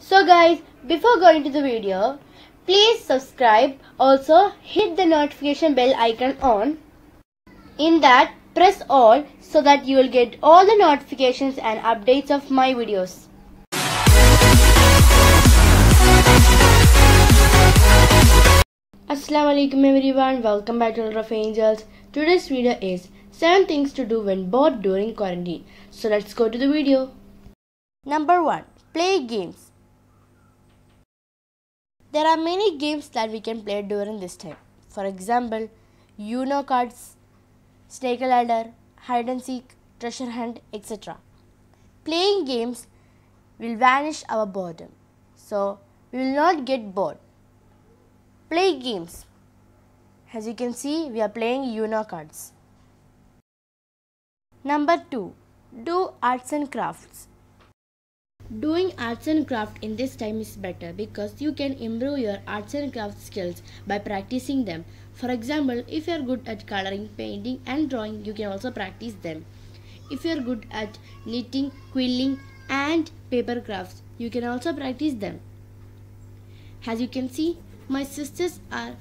So guys, before going to the video, please subscribe. Also hit the notification bell icon on. In that, press all so that you will get all the notifications and updates of my videos. Assalamualaikum everyone, welcome back to Lord of Angels. Today's video is 7 things to do when bored during quarantine. So let's go to the video. Number 1. Play games. There are many games that we can play during this time. For example, Uno cards, snake and ladder, hide and seek, treasure hunt, etc. Playing games will vanish our boredom. So, we will not get bored. Play games. As you can see, we are playing Uno cards. Number 2. Do arts and crafts doing arts and craft in this time is better because you can improve your arts and craft skills by practicing them for example if you are good at coloring painting and drawing you can also practice them if you are good at knitting quilling and paper crafts you can also practice them as you can see my sisters are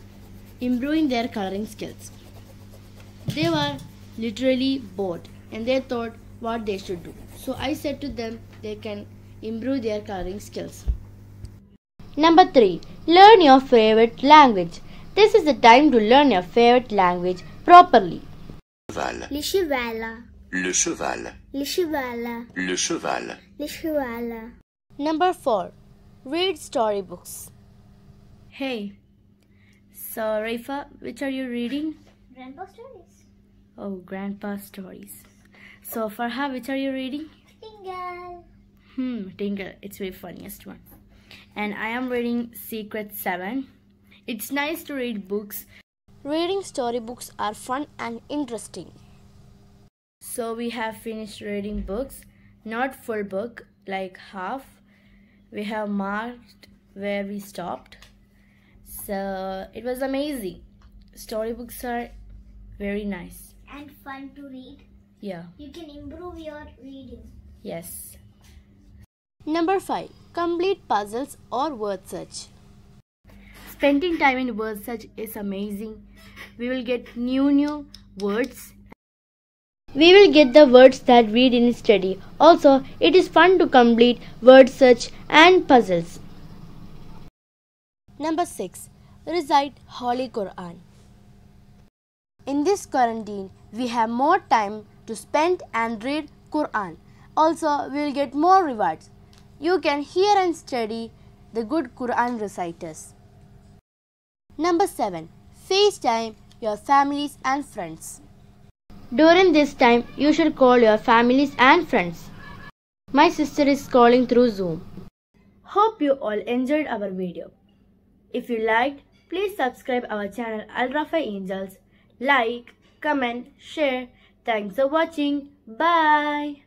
improving their coloring skills they were literally bored and they thought what they should do so i said to them they can improve their coloring skills. Number 3. Learn your favorite language. This is the time to learn your favorite language properly. Le cheval. Le cheval. Le cheval. Le cheval. Le cheval. Number 4. Read storybooks. Hey. So, Rifa, which are you reading? Grandpa stories. Oh, grandpa stories. So, Farha, which are you reading? Tingle. Hmm, Tingle, it's my funniest one. And I am reading Secret 7. It's nice to read books. Reading storybooks are fun and interesting. So we have finished reading books, not full book, like half. We have marked where we stopped. So it was amazing. Storybooks are very nice. And fun to read. Yeah. You can improve your reading. Yes. Number 5. Complete puzzles or word search. Spending time in word search is amazing. We will get new new words. We will get the words that we didn't study. Also, it is fun to complete word search and puzzles. Number 6. Recite Holy Quran. In this quarantine, we have more time to spend and read Quran. Also, we will get more rewards you can hear and study the good Quran reciters. Number 7. FaceTime your families and friends. During this time, you should call your families and friends. My sister is calling through Zoom. Hope you all enjoyed our video. If you liked, please subscribe our channel Al Rafa Angels. Like, comment, share. Thanks for watching. Bye.